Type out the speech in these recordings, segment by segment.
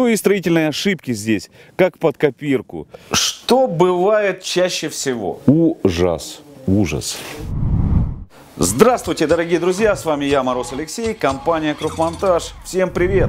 то и строительные ошибки здесь, как под копирку. Что бывает чаще всего? Ужас, ужас. Здравствуйте, дорогие друзья, с вами я, Мороз Алексей, компания Крупмонтаж. Всем привет!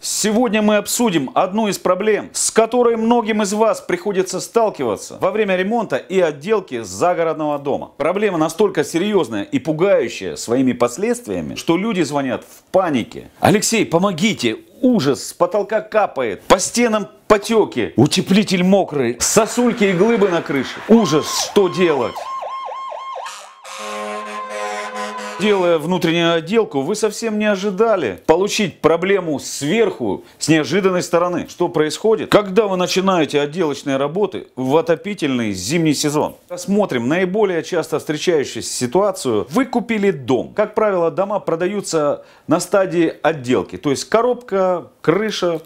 Сегодня мы обсудим одну из проблем, с которой многим из вас приходится сталкиваться во время ремонта и отделки загородного дома. Проблема настолько серьезная и пугающая своими последствиями, что люди звонят в панике. Алексей, помогите, ужас, с потолка капает, по стенам потеки, утеплитель мокрый, сосульки и глыбы на крыше. Ужас, что делать? Делая внутреннюю отделку, вы совсем не ожидали получить проблему сверху, с неожиданной стороны. Что происходит? Когда вы начинаете отделочные работы в отопительный зимний сезон? Рассмотрим наиболее часто встречающуюся ситуацию. Вы купили дом. Как правило, дома продаются на стадии отделки. То есть коробка, крыша,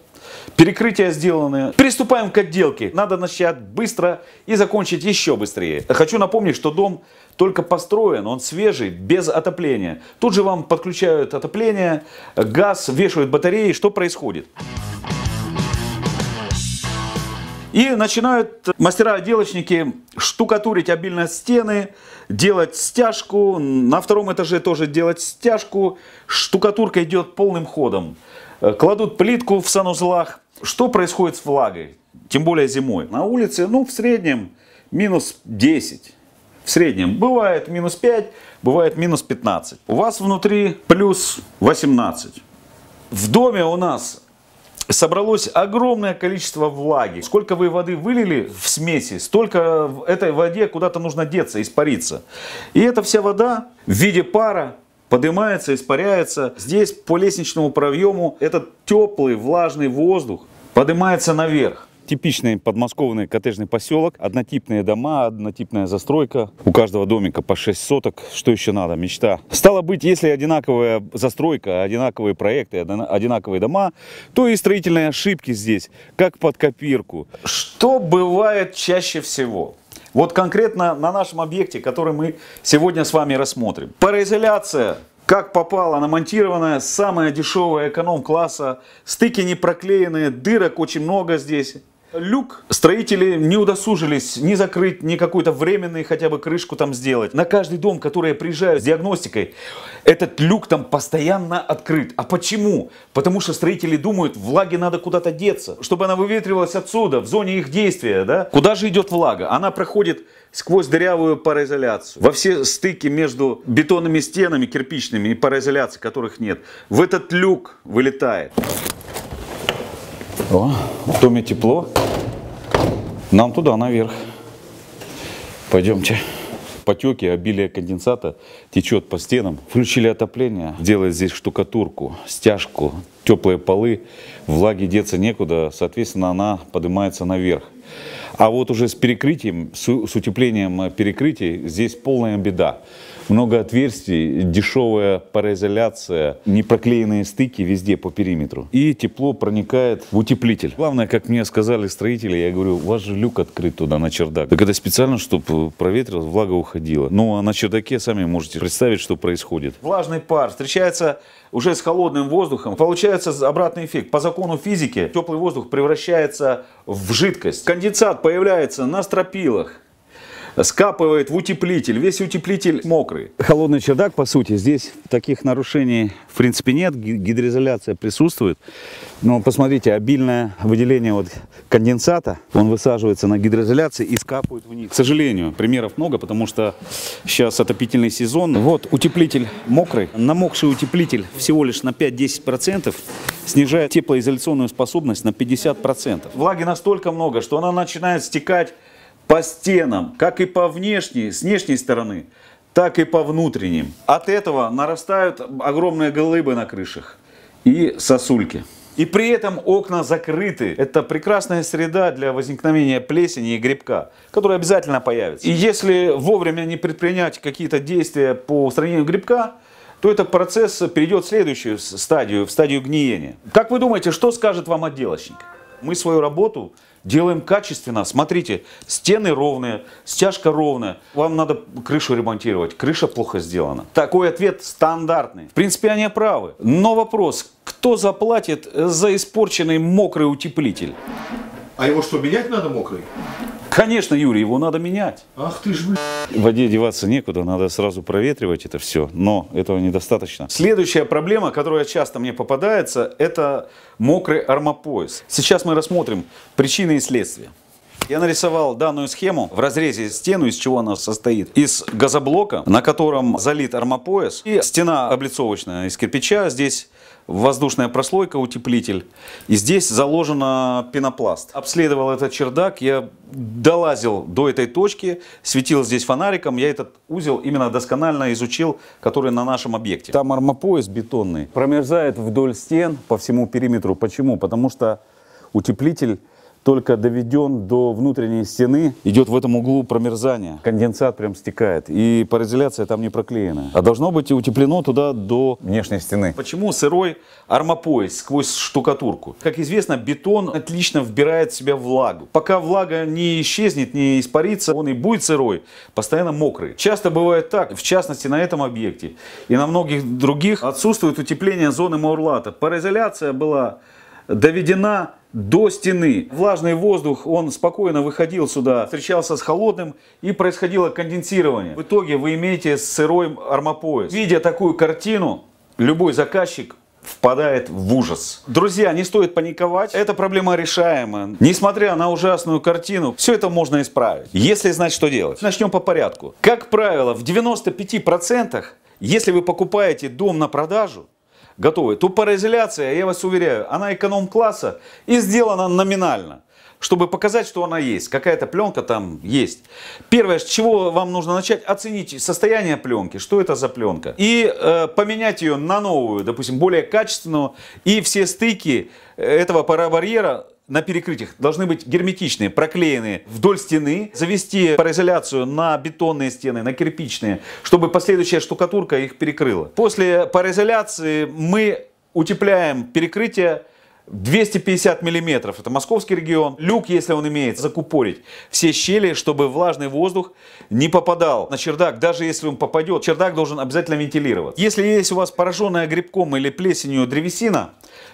Перекрытия сделаны. Приступаем к отделке. Надо начать быстро и закончить еще быстрее. Хочу напомнить, что дом только построен, он свежий, без отопления. Тут же вам подключают отопление, газ, вешают батареи. Что происходит? Происходит. И начинают мастера-отделочники штукатурить обильно стены, делать стяжку. На втором этаже тоже делать стяжку. Штукатурка идет полным ходом. Э, кладут плитку в санузлах. Что происходит с влагой? Тем более зимой. На улице, ну, в среднем минус 10. В среднем. Бывает минус 5, бывает минус 15. У вас внутри плюс 18. В доме у нас собралось огромное количество влаги. Сколько вы воды вылили в смеси, столько в этой воде куда-то нужно деться, испариться. И эта вся вода в виде пара поднимается, испаряется. Здесь по лестничному проему этот теплый влажный воздух поднимается наверх. Типичный подмосковный коттеджный поселок, однотипные дома, однотипная застройка. У каждого домика по 6 соток, что еще надо, мечта. Стало быть, если одинаковая застройка, одинаковые проекты, одинаковые дома, то и строительные ошибки здесь, как под копирку. Что бывает чаще всего? Вот конкретно на нашем объекте, который мы сегодня с вами рассмотрим. Пароизоляция как попало, намонтированная, самая дешевая эконом-класса. Стыки не проклеенные, дырок очень много здесь. Люк строители не удосужились ни закрыть, ни какую-то временную хотя бы крышку там сделать. На каждый дом, который я приезжаю с диагностикой, этот люк там постоянно открыт. А почему? Потому что строители думают, влаги надо куда-то деться, чтобы она выветривалась отсюда, в зоне их действия. Да? Куда же идет влага? Она проходит сквозь дырявую пароизоляцию, во все стыки между бетонными стенами кирпичными и пароизоляцией, которых нет. В этот люк вылетает. О, в доме тепло. Нам туда, наверх. Пойдемте. Потеки, обилие конденсата течет по стенам. Включили отопление, делают здесь штукатурку, стяжку, теплые полы. Влаги деться некуда, соответственно, она поднимается наверх. А вот уже с перекрытием, с, с утеплением э, перекрытий, здесь полная беда. Много отверстий, дешевая пароизоляция, непроклеенные стыки везде по периметру. И тепло проникает в утеплитель. Главное, как мне сказали строители, я говорю, у вас же люк открыт туда на чердак. Так это специально, чтобы э, проветрилось, влага уходила. Ну а на чердаке сами можете представить, что происходит. Влажный пар встречается уже с холодным воздухом. Получается обратный эффект. По закону физики теплый воздух превращается в жидкость. Конденсат появляется на стропилах скапывает в утеплитель, весь утеплитель мокрый. Холодный чердак, по сути, здесь таких нарушений в принципе нет, гидроизоляция присутствует. Но посмотрите, обильное выделение вот конденсата, он высаживается на гидроизоляции и скапывает в них К сожалению, примеров много, потому что сейчас отопительный сезон. Вот утеплитель мокрый, намокший утеплитель всего лишь на 5-10%, снижает теплоизоляционную способность на 50%. Влаги настолько много, что она начинает стекать по стенам, как и по внешней, с внешней стороны, так и по внутренним. От этого нарастают огромные голыбы на крышах и сосульки. И при этом окна закрыты. Это прекрасная среда для возникновения плесени и грибка, который обязательно появится. И если вовремя не предпринять какие-то действия по устранению грибка, то этот процесс перейдет в следующую стадию, в стадию гниения. Как вы думаете, что скажет вам отделочник? Мы свою работу Делаем качественно. Смотрите, стены ровные, стяжка ровная. Вам надо крышу ремонтировать. Крыша плохо сделана. Такой ответ стандартный. В принципе, они правы. Но вопрос, кто заплатит за испорченный мокрый утеплитель? А его что, менять надо мокрый? Конечно, Юрий, его надо менять. Ах ты ж, блядь. В воде деваться некуда, надо сразу проветривать это все, но этого недостаточно. Следующая проблема, которая часто мне попадается, это мокрый армопояс. Сейчас мы рассмотрим причины и следствия. Я нарисовал данную схему в разрезе стену, из чего она состоит. Из газоблока, на котором залит армопояс, и стена облицовочная из кирпича. Здесь воздушная прослойка, утеплитель. И здесь заложен пенопласт. Обследовал этот чердак, я долазил до этой точки, светил здесь фонариком, я этот узел именно досконально изучил, который на нашем объекте. Там армопояс бетонный промерзает вдоль стен по всему периметру. Почему? Потому что утеплитель только доведен до внутренней стены, идет в этом углу промерзание. Конденсат прям стекает, и пароизоляция там не проклеена. А должно быть утеплено туда до внешней стены. Почему сырой армопояс сквозь штукатурку? Как известно, бетон отлично вбирает в себя влагу. Пока влага не исчезнет, не испарится, он и будет сырой, постоянно мокрый. Часто бывает так, в частности на этом объекте и на многих других отсутствует утепление зоны Маурлата. пароизоляция была доведена до стены. Влажный воздух, он спокойно выходил сюда, встречался с холодным и происходило конденсирование. В итоге вы имеете сырой армопояс. Видя такую картину, любой заказчик впадает в ужас. Друзья, не стоит паниковать, эта проблема решаема. Несмотря на ужасную картину, все это можно исправить, если знать, что делать. Начнем по порядку. Как правило, в 95%, если вы покупаете дом на продажу, готовы, то пароизоляция, я вас уверяю, она эконом-класса и сделана номинально чтобы показать, что она есть. Какая-то пленка там есть. Первое, с чего вам нужно начать, оценить состояние пленки, что это за пленка. И э, поменять ее на новую, допустим, более качественную. И все стыки э, этого парабарьера на перекрытиях должны быть герметичные, проклеенные вдоль стены, завести пароизоляцию на бетонные стены, на кирпичные, чтобы последующая штукатурка их перекрыла. После пароизоляции мы утепляем перекрытие 250 миллиметров, это московский регион. Люк, если он имеет, закупорить все щели, чтобы влажный воздух не попадал на чердак. Даже если он попадет, чердак должен обязательно вентилировать. Если есть у вас пораженная грибком или плесенью древесина,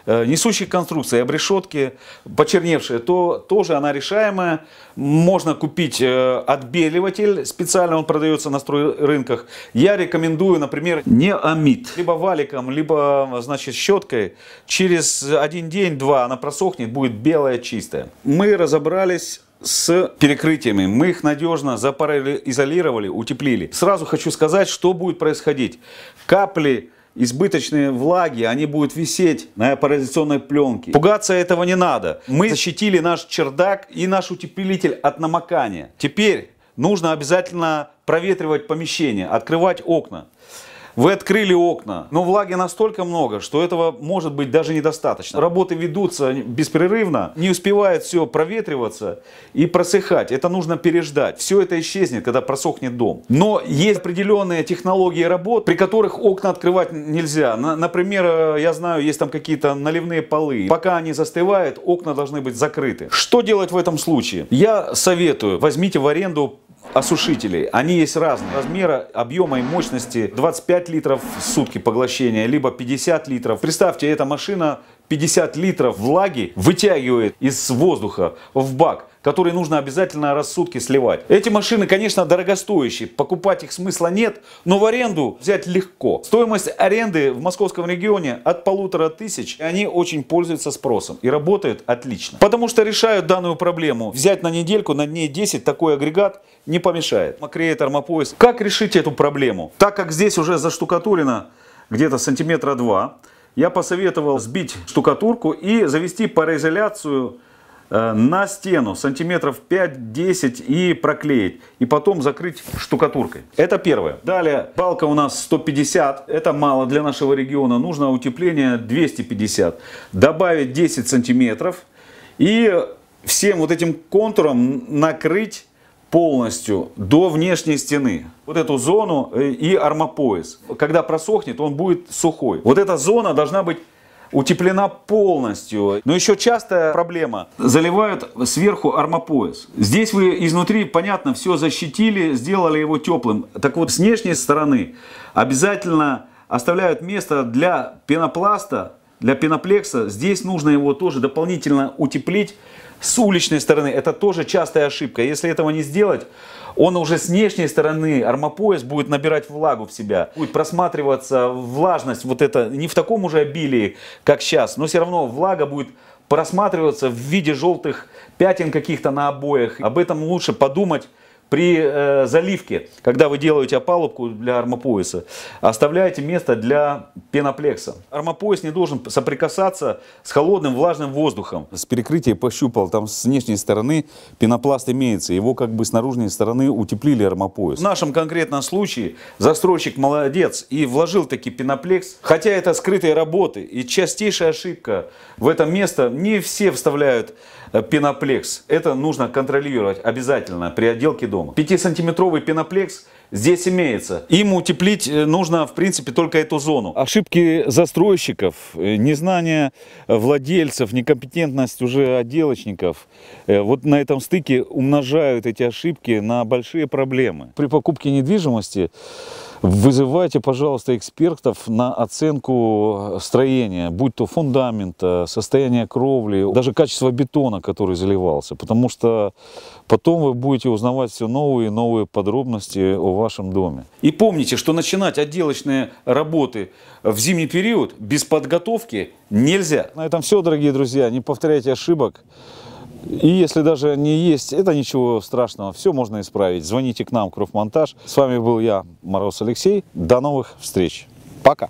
э, несущих конструкции, обрешетки, почерневшие, то тоже она решаемая. Можно купить э, отбеливатель специально, он продается на стройрынках. Я рекомендую, например, неамид. Либо валиком, либо значит, щеткой через один день день-два она просохнет, будет белая чистая. Мы разобрались с перекрытиями. Мы их надежно запароизолировали, утеплили. Сразу хочу сказать, что будет происходить. Капли избыточные влаги, они будут висеть на парализационной пленке. Пугаться этого не надо. Мы защитили наш чердак и наш утеплитель от намокания. Теперь нужно обязательно проветривать помещение, открывать окна. Вы открыли окна, но влаги настолько много, что этого может быть даже недостаточно. Работы ведутся беспрерывно, не успевает все проветриваться и просыхать. Это нужно переждать. Все это исчезнет, когда просохнет дом. Но есть определенные технологии работ, при которых окна открывать нельзя. Например, э, я знаю, есть там какие-то наливные полы. Пока они застывают, окна должны быть закрыты. Что делать в этом случае? Я советую, возьмите в аренду осушителей. Они есть разные. Размера, объема и мощности 25 литров в сутки поглощения, либо 50 литров. Представьте, эта машина 50 литров влаги вытягивает из воздуха в бак которые нужно обязательно рассудки сливать. Эти машины, конечно, дорогостоящие, покупать их смысла нет, но в аренду взять легко. Стоимость аренды в московском регионе от полутора тысяч, и они очень пользуются спросом и работают отлично. Потому что решают данную проблему. Взять на недельку, на дней 10 такой агрегат не помешает. Макреет армопоиск. Как решить эту проблему? Так как здесь уже заштукатурено где-то сантиметра два, я посоветовал сбить штукатурку и завести пароизоляцию Э, на стену сантиметров 5-10 и проклеить. И потом закрыть штукатуркой. Это первое. Далее балка у нас 150. Это мало для нашего региона. Нужно утепление 250. Добавить 10 сантиметров. И всем вот этим контуром накрыть полностью до внешней стены. Вот эту зону э, и армопояс. Когда просохнет, он будет сухой. Вот эта зона должна быть утеплена полностью. Но еще частая проблема. Заливают сверху армопояс. Здесь вы изнутри, понятно, все защитили, сделали его теплым. Так вот, с внешней стороны обязательно оставляют место для пенопласта, для пеноплекса. Здесь нужно его тоже дополнительно утеплить с уличной стороны. Это тоже частая ошибка. Если этого не сделать, он уже с внешней стороны, армопояс будет набирать влагу в себя. Будет просматриваться влажность, вот это, не в таком уже обилии, как сейчас, но все равно влага будет просматриваться в виде желтых пятен каких-то на обоях. Об этом лучше подумать при э, заливке, когда вы делаете опалубку для армопояса, оставляете место для пеноплекса. Армопояс не должен соприкасаться с холодным влажным воздухом. С перекрытия пощупал, там с внешней стороны пенопласт имеется, его как бы с наружной стороны утеплили армопояс. В нашем конкретном случае застройщик молодец и вложил таки пеноплекс, хотя это скрытые работы и частейшая ошибка в это место. Не все вставляют э, пеноплекс, это нужно контролировать обязательно при отделке дома дома. 5-сантиметровый пеноплекс здесь имеется. Им утеплить э, нужно, в принципе, только эту зону. Ошибки застройщиков, э, незнание владельцев, некомпетентность уже отделочников, э, вот на этом стыке умножают эти ошибки на большие проблемы. При покупке недвижимости Вызывайте, пожалуйста, экспертов на оценку э, строения, будь то фундамента, состояния кровли, даже качество бетона, который заливался, потому что потом вы будете узнавать все новые и новые подробности о вашем доме. И помните, что начинать отделочные работы в зимний период без подготовки нельзя. На этом все, дорогие друзья, не повторяйте ошибок. И если даже не есть, это ничего страшного, все можно исправить. Звоните к нам, Кровмонтаж. С вами был я, Мороз Алексей. До новых встреч. Пока.